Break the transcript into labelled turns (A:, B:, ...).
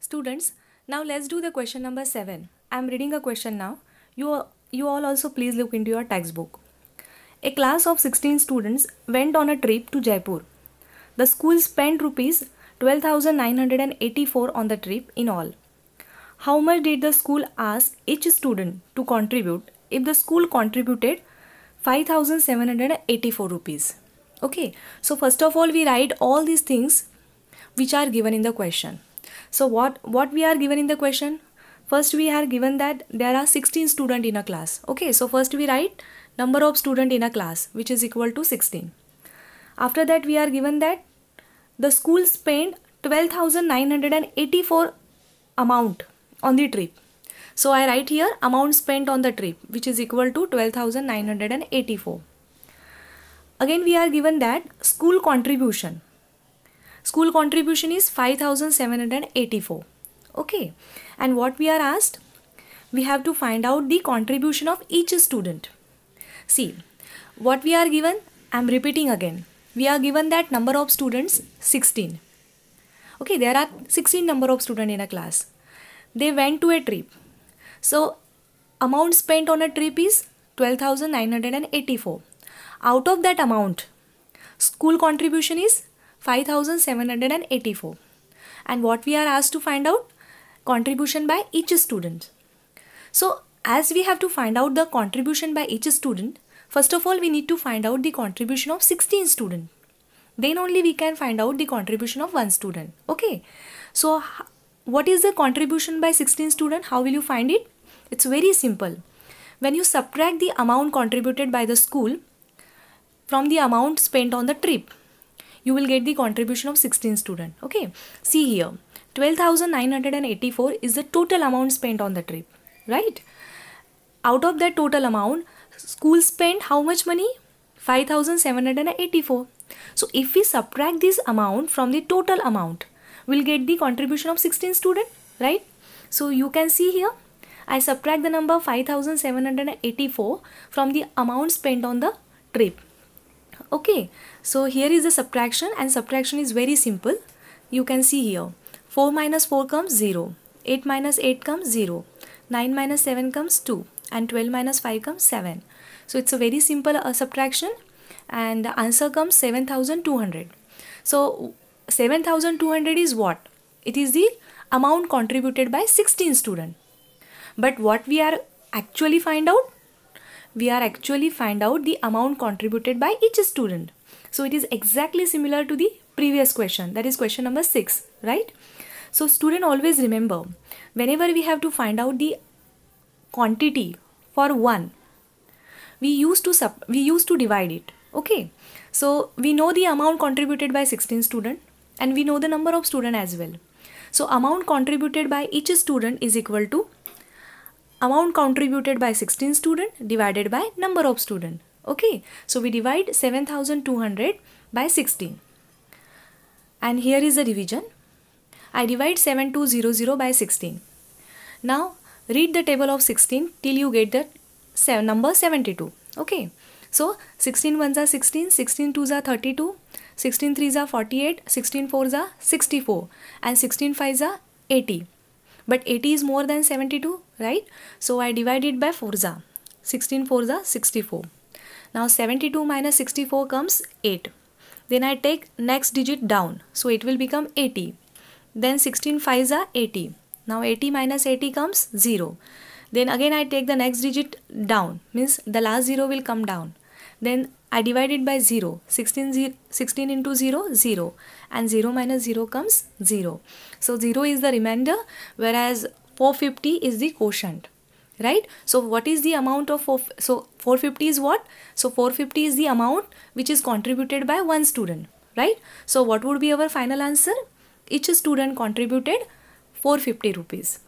A: Students, now let's do the question number 7. I am reading a question now. You, you all also please look into your textbook. A class of 16 students went on a trip to Jaipur. The school spent rupees 12,984 on the trip in all. How much did the school ask each student to contribute if the school contributed 5,784 rupees? Okay, so first of all, we write all these things which are given in the question. So what, what we are given in the question? First we are given that there are 16 student in a class. Okay, so first we write number of student in a class which is equal to 16. After that we are given that the school spent 12,984 amount on the trip. So I write here amount spent on the trip which is equal to 12,984. Again we are given that school contribution School contribution is 5784. Okay. And what we are asked? We have to find out the contribution of each student. See, what we are given? I am repeating again. We are given that number of students 16. Okay, there are 16 number of students in a class. They went to a trip. So, amount spent on a trip is 12,984. Out of that amount, school contribution is 5784 and what we are asked to find out contribution by each student so as we have to find out the contribution by each student first of all we need to find out the contribution of 16 student then only we can find out the contribution of one student okay so what is the contribution by 16 student how will you find it it's very simple when you subtract the amount contributed by the school from the amount spent on the trip you will get the contribution of 16 student okay see here 12984 is the total amount spent on the trip right out of that total amount school spent how much money 5784 so if we subtract this amount from the total amount we'll get the contribution of 16 student right so you can see here I subtract the number 5784 from the amount spent on the trip okay so here is the subtraction and subtraction is very simple you can see here 4 minus 4 comes 0 8 minus 8 comes 0 9 minus 7 comes 2 and 12 minus 5 comes 7 so it's a very simple uh, subtraction and the answer comes 7200 so 7200 is what it is the amount contributed by 16 student but what we are actually find out we are actually find out the amount contributed by each student. So it is exactly similar to the previous question that is question number 6 right. So student always remember whenever we have to find out the quantity for one we used to sub we used to divide it okay. So we know the amount contributed by 16 student and we know the number of student as well. So amount contributed by each student is equal to amount contributed by 16 student divided by number of student okay so we divide 7200 by 16 and here is the division I divide 7200 by 16 now read the table of 16 till you get the seven, number 72 okay so 16 1s are 16 16 2s are 32 16 3s are 48 16 4s are 64 and 16 5s are 80 but 80 is more than 72 right? So I divide it by 4 za. 16 4 za 64. Now 72 minus 64 comes 8. Then I take next digit down. So it will become 80. Then 16 5 za 80. Now 80 minus 80 comes 0. Then again I take the next digit down. Means the last 0 will come down. Then I divide it by 0. 16, zero, 16 into 0, 0. And 0 minus 0 comes 0. So 0 is the remainder whereas 450 is the quotient right so what is the amount of four, so 450 is what so 450 is the amount which is contributed by one student right so what would be our final answer each student contributed 450 rupees